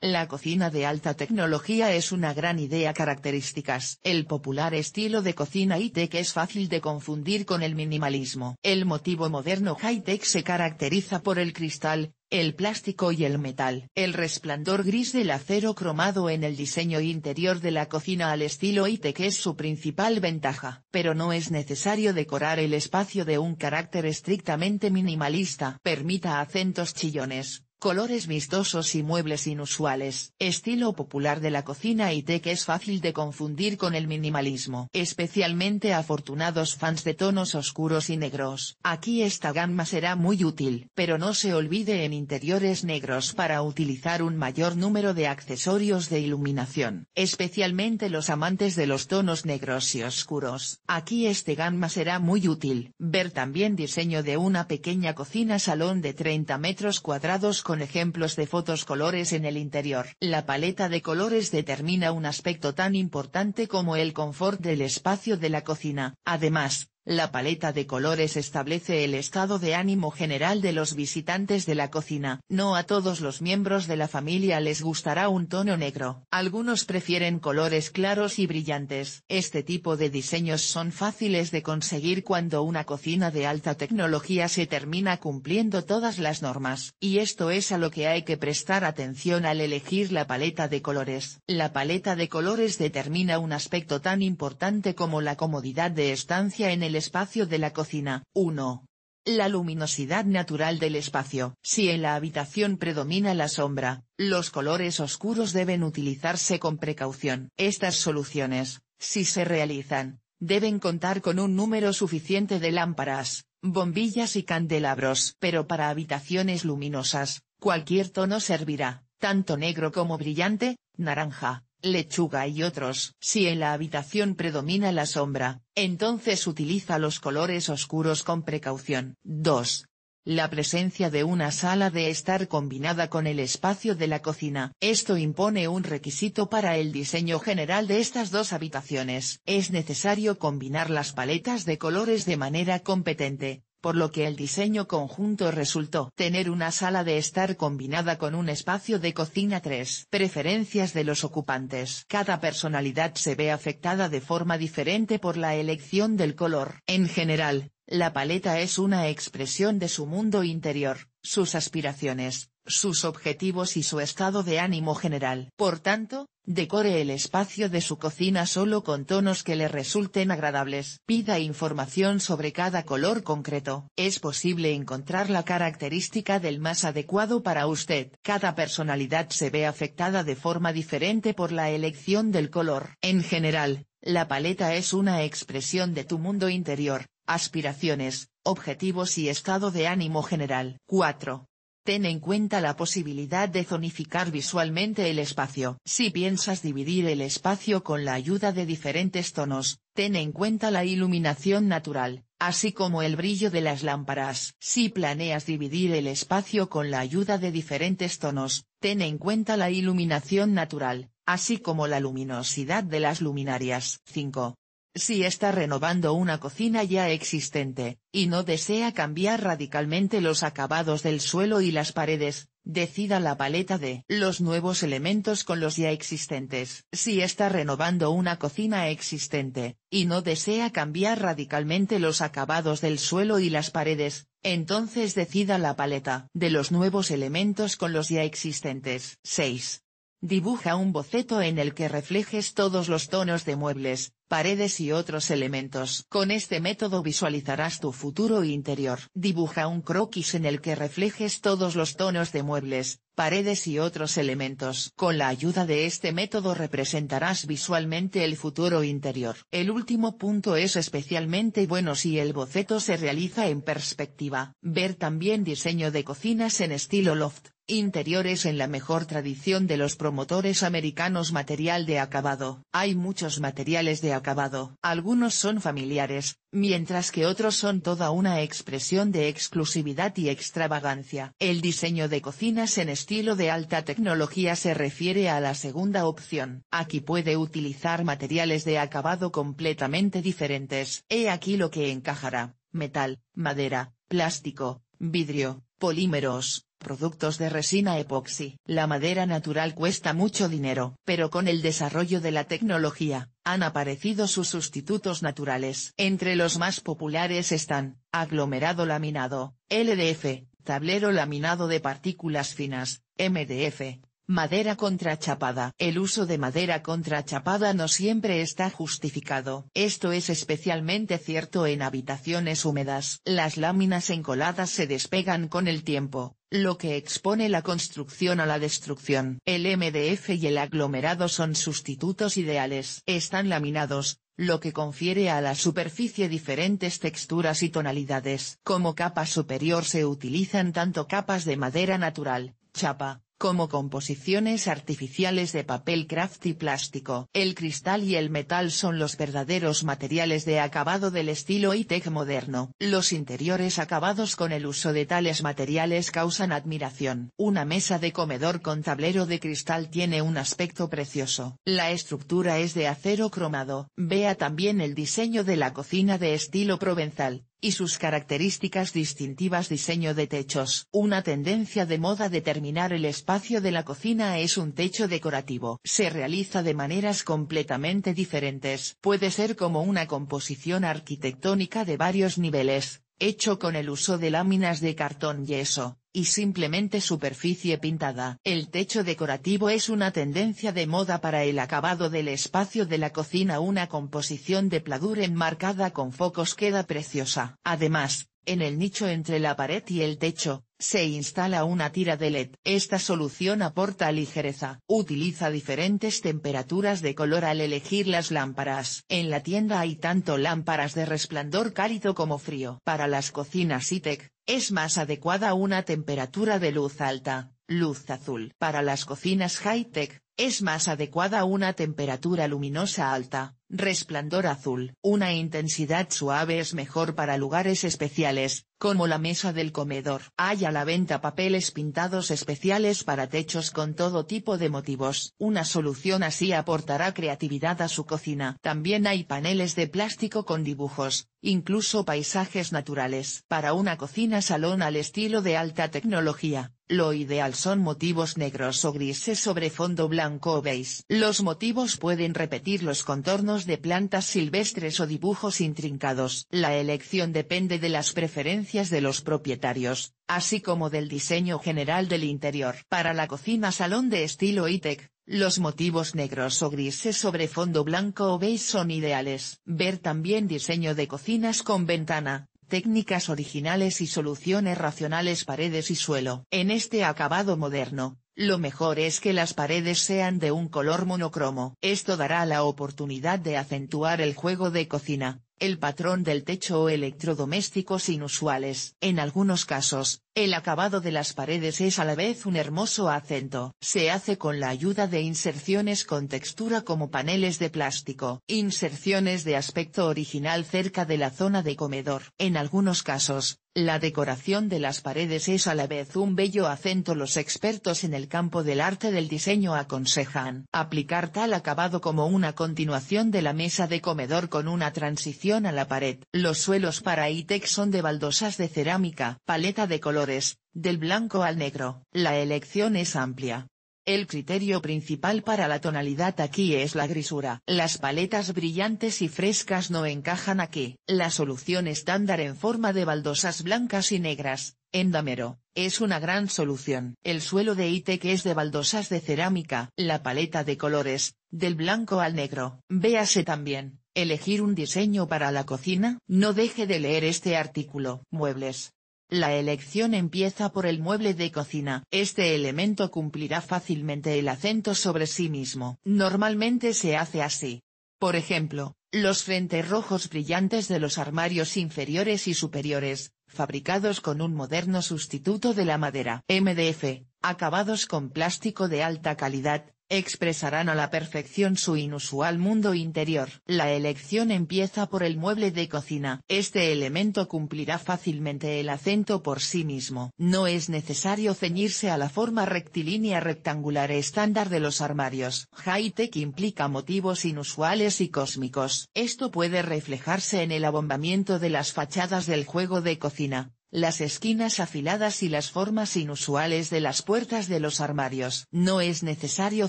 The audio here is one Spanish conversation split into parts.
La cocina de alta tecnología es una gran idea características. El popular estilo de cocina ITEC es fácil de confundir con el minimalismo. El motivo moderno high-tech se caracteriza por el cristal, el plástico y el metal. El resplandor gris del acero cromado en el diseño interior de la cocina al estilo ITEC es su principal ventaja. Pero no es necesario decorar el espacio de un carácter estrictamente minimalista. Permita acentos chillones, colores vistosos y muebles inusuales. Estilo popular de la cocina y té que es fácil de confundir con el minimalismo. Especialmente afortunados fans de tonos oscuros y negros. Aquí esta gama será muy útil. Pero no se olvide en interiores negros para utilizar un mayor número de accesorios de iluminación. Especialmente los amantes de los tonos negros y oscuros. Aquí este gama será muy útil. Ver también diseño de una pequeña cocina salón de 30 metros cuadrados con ejemplos de fotos colores en el interior. La paleta de colores determina un aspecto tan importante como el confort del espacio de la cocina. Además, la paleta de colores establece el estado de ánimo general de los visitantes de la cocina. No a todos los miembros de la familia les gustará un tono negro. Algunos prefieren colores claros y brillantes. Este tipo de diseños son fáciles de conseguir cuando una cocina de alta tecnología se termina cumpliendo todas las normas. Y esto es a lo que hay que prestar atención al elegir la paleta de colores. La paleta de colores determina un aspecto tan importante como la comodidad de estancia en el espacio de la cocina. 1. La luminosidad natural del espacio. Si en la habitación predomina la sombra, los colores oscuros deben utilizarse con precaución. Estas soluciones, si se realizan, deben contar con un número suficiente de lámparas, bombillas y candelabros. Pero para habitaciones luminosas, cualquier tono servirá, tanto negro como brillante, naranja, lechuga y otros. Si en la habitación predomina la sombra, entonces utiliza los colores oscuros con precaución. 2. La presencia de una sala de estar combinada con el espacio de la cocina. Esto impone un requisito para el diseño general de estas dos habitaciones. Es necesario combinar las paletas de colores de manera competente, por lo que el diseño conjunto resultó tener una sala de estar combinada con un espacio de cocina 3. Preferencias de los ocupantes. Cada personalidad se ve afectada de forma diferente por la elección del color. En general, la paleta es una expresión de su mundo interior, sus aspiraciones, sus objetivos y su estado de ánimo general. Por tanto, Decore el espacio de su cocina solo con tonos que le resulten agradables. Pida información sobre cada color concreto. Es posible encontrar la característica del más adecuado para usted. Cada personalidad se ve afectada de forma diferente por la elección del color. En general, la paleta es una expresión de tu mundo interior, aspiraciones, objetivos y estado de ánimo general. 4. Ten en cuenta la posibilidad de zonificar visualmente el espacio. Si piensas dividir el espacio con la ayuda de diferentes tonos, ten en cuenta la iluminación natural, así como el brillo de las lámparas. Si planeas dividir el espacio con la ayuda de diferentes tonos, ten en cuenta la iluminación natural, así como la luminosidad de las luminarias. 5. Si está renovando una cocina ya existente, y no desea cambiar radicalmente los acabados del suelo y las paredes, decida la paleta de los nuevos elementos con los ya existentes. Si está renovando una cocina existente, y no desea cambiar radicalmente los acabados del suelo y las paredes, entonces decida la paleta de los nuevos elementos con los ya existentes. 6. Dibuja un boceto en el que reflejes todos los tonos de muebles, paredes y otros elementos. Con este método visualizarás tu futuro interior. Dibuja un croquis en el que reflejes todos los tonos de muebles, paredes y otros elementos. Con la ayuda de este método representarás visualmente el futuro interior. El último punto es especialmente bueno si el boceto se realiza en perspectiva. Ver también diseño de cocinas en estilo loft. Interiores en la mejor tradición de los promotores americanos material de acabado. Hay muchos materiales de acabado. Algunos son familiares, mientras que otros son toda una expresión de exclusividad y extravagancia. El diseño de cocinas en estilo de alta tecnología se refiere a la segunda opción. Aquí puede utilizar materiales de acabado completamente diferentes. He aquí lo que encajará, metal, madera, plástico, vidrio, polímeros, Productos de resina epoxi. La madera natural cuesta mucho dinero, pero con el desarrollo de la tecnología, han aparecido sus sustitutos naturales. Entre los más populares están, aglomerado laminado, LDF, tablero laminado de partículas finas, MDF, Madera contrachapada. El uso de madera contrachapada no siempre está justificado. Esto es especialmente cierto en habitaciones húmedas. Las láminas encoladas se despegan con el tiempo, lo que expone la construcción a la destrucción. El MDF y el aglomerado son sustitutos ideales. Están laminados, lo que confiere a la superficie diferentes texturas y tonalidades. Como capa superior se utilizan tanto capas de madera natural, chapa, como composiciones artificiales de papel craft y plástico. El cristal y el metal son los verdaderos materiales de acabado del estilo ITEC moderno. Los interiores acabados con el uso de tales materiales causan admiración. Una mesa de comedor con tablero de cristal tiene un aspecto precioso. La estructura es de acero cromado. Vea también el diseño de la cocina de estilo provenzal y sus características distintivas diseño de techos. Una tendencia de moda determinar el espacio de la cocina es un techo decorativo. Se realiza de maneras completamente diferentes. Puede ser como una composición arquitectónica de varios niveles, hecho con el uso de láminas de cartón yeso, y simplemente superficie pintada. El techo decorativo es una tendencia de moda para el acabado del espacio de la cocina. Una composición de pladur enmarcada con focos queda preciosa. Además, en el nicho entre la pared y el techo, se instala una tira de LED. Esta solución aporta ligereza. Utiliza diferentes temperaturas de color al elegir las lámparas. En la tienda hay tanto lámparas de resplandor cálido como frío. Para las cocinas ITEC, es más adecuada una temperatura de luz alta, luz azul. Para las cocinas high-tech, es más adecuada una temperatura luminosa alta, Resplandor azul. Una intensidad suave es mejor para lugares especiales, como la mesa del comedor. Hay a la venta papeles pintados especiales para techos con todo tipo de motivos. Una solución así aportará creatividad a su cocina. También hay paneles de plástico con dibujos, incluso paisajes naturales. Para una cocina salón al estilo de alta tecnología. Lo ideal son motivos negros o grises sobre fondo blanco o beige. Los motivos pueden repetir los contornos de plantas silvestres o dibujos intrincados. La elección depende de las preferencias de los propietarios, así como del diseño general del interior. Para la cocina salón de estilo ITEC, los motivos negros o grises sobre fondo blanco o beige son ideales. Ver también diseño de cocinas con ventana, técnicas originales y soluciones racionales paredes y suelo. En este acabado moderno, lo mejor es que las paredes sean de un color monocromo. Esto dará la oportunidad de acentuar el juego de cocina, el patrón del techo o electrodomésticos inusuales. En algunos casos, el acabado de las paredes es a la vez un hermoso acento. Se hace con la ayuda de inserciones con textura como paneles de plástico, inserciones de aspecto original cerca de la zona de comedor. En algunos casos, la decoración de las paredes es a la vez un bello acento. Los expertos en el campo del arte del diseño aconsejan aplicar tal acabado como una continuación de la mesa de comedor con una transición a la pared. Los suelos para ITEC son de baldosas de cerámica, paleta de color del blanco al negro. La elección es amplia. El criterio principal para la tonalidad aquí es la grisura. Las paletas brillantes y frescas no encajan aquí. La solución estándar en forma de baldosas blancas y negras, en damero, es una gran solución. El suelo de que es de baldosas de cerámica. La paleta de colores, del blanco al negro. Véase también, elegir un diseño para la cocina. No deje de leer este artículo. Muebles. La elección empieza por el mueble de cocina. Este elemento cumplirá fácilmente el acento sobre sí mismo. Normalmente se hace así. Por ejemplo, los frentes rojos brillantes de los armarios inferiores y superiores, fabricados con un moderno sustituto de la madera. MDF, acabados con plástico de alta calidad, expresarán a la perfección su inusual mundo interior. La elección empieza por el mueble de cocina. Este elemento cumplirá fácilmente el acento por sí mismo. No es necesario ceñirse a la forma rectilínea rectangular estándar de los armarios. High-tech implica motivos inusuales y cósmicos. Esto puede reflejarse en el abombamiento de las fachadas del juego de cocina, las esquinas afiladas y las formas inusuales de las puertas de los armarios. No es necesario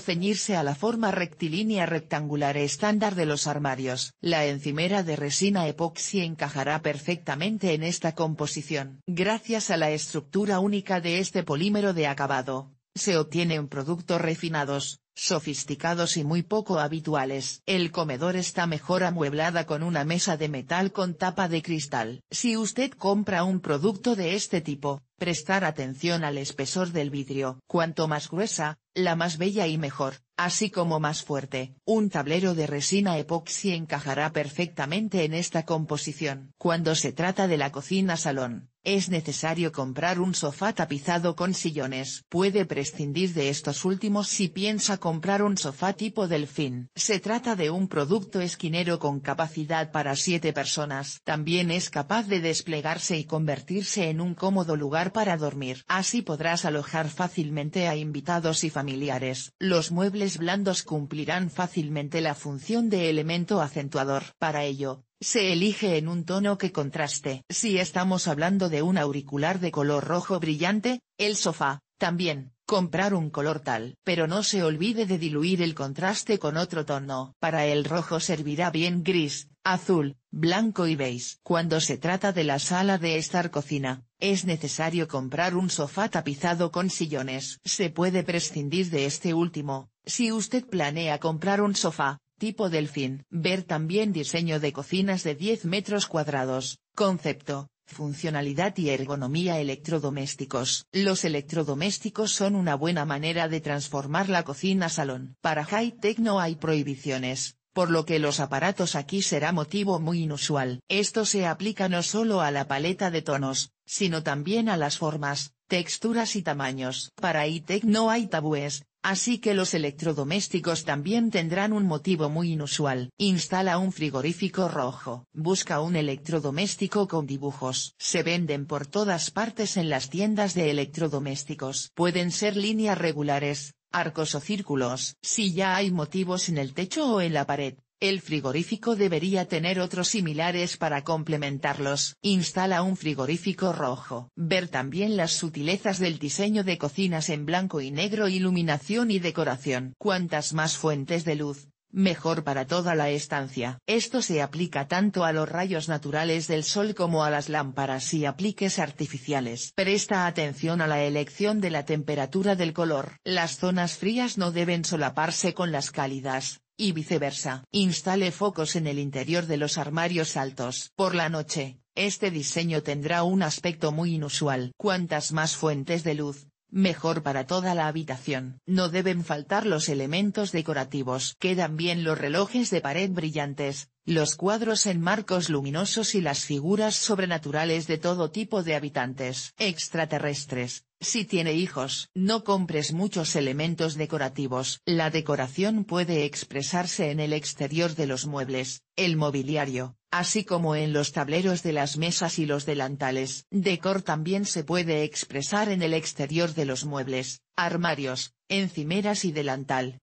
ceñirse a la forma rectilínea rectangular estándar de los armarios. La encimera de resina epoxi encajará perfectamente en esta composición. Gracias a la estructura única de este polímero de acabado, se obtiene un productos refinados, sofisticados y muy poco habituales. El comedor está mejor amueblada con una mesa de metal con tapa de cristal. Si usted compra un producto de este tipo, prestar atención al espesor del vidrio. Cuanto más gruesa, la más bella y mejor así como más fuerte. Un tablero de resina epoxi encajará perfectamente en esta composición. Cuando se trata de la cocina-salón, es necesario comprar un sofá tapizado con sillones. Puede prescindir de estos últimos si piensa comprar un sofá tipo delfín. Se trata de un producto esquinero con capacidad para 7 personas. También es capaz de desplegarse y convertirse en un cómodo lugar para dormir. Así podrás alojar fácilmente a invitados y familiares. Los muebles blandos cumplirán fácilmente la función de elemento acentuador. Para ello, se elige en un tono que contraste. Si estamos hablando de un auricular de color rojo brillante, el sofá, también, comprar un color tal. Pero no se olvide de diluir el contraste con otro tono. Para el rojo servirá bien gris, azul, blanco y beige. Cuando se trata de la sala de estar cocina, es necesario comprar un sofá tapizado con sillones. Se puede prescindir de este último, si usted planea comprar un sofá, tipo delfín. Ver también diseño de cocinas de 10 metros cuadrados, concepto, Funcionalidad y ergonomía Electrodomésticos. Los electrodomésticos son una buena manera de transformar la cocina-salón. Para High Tech no hay prohibiciones, por lo que los aparatos aquí será motivo muy inusual. Esto se aplica no solo a la paleta de tonos, sino también a las formas, texturas y tamaños. Para high Tech no hay tabúes, Así que los electrodomésticos también tendrán un motivo muy inusual. Instala un frigorífico rojo. Busca un electrodoméstico con dibujos. Se venden por todas partes en las tiendas de electrodomésticos. Pueden ser líneas regulares, arcos o círculos. Si ya hay motivos en el techo o en la pared, el frigorífico debería tener otros similares para complementarlos. Instala un frigorífico rojo. Ver también las sutilezas del diseño de cocinas en blanco y negro, iluminación y decoración. Cuantas más fuentes de luz, mejor para toda la estancia. Esto se aplica tanto a los rayos naturales del sol como a las lámparas y apliques artificiales. Presta atención a la elección de la temperatura del color. Las zonas frías no deben solaparse con las cálidas, y viceversa. Instale focos en el interior de los armarios altos. Por la noche, este diseño tendrá un aspecto muy inusual. Cuantas más fuentes de luz, mejor para toda la habitación. No deben faltar los elementos decorativos. Quedan bien los relojes de pared brillantes, los cuadros en marcos luminosos y las figuras sobrenaturales de todo tipo de habitantes extraterrestres. Si tiene hijos, no compres muchos elementos decorativos. La decoración puede expresarse en el exterior de los muebles, el mobiliario, así como en los tableros de las mesas y los delantales. Decor también se puede expresar en el exterior de los muebles, armarios, encimeras y delantal.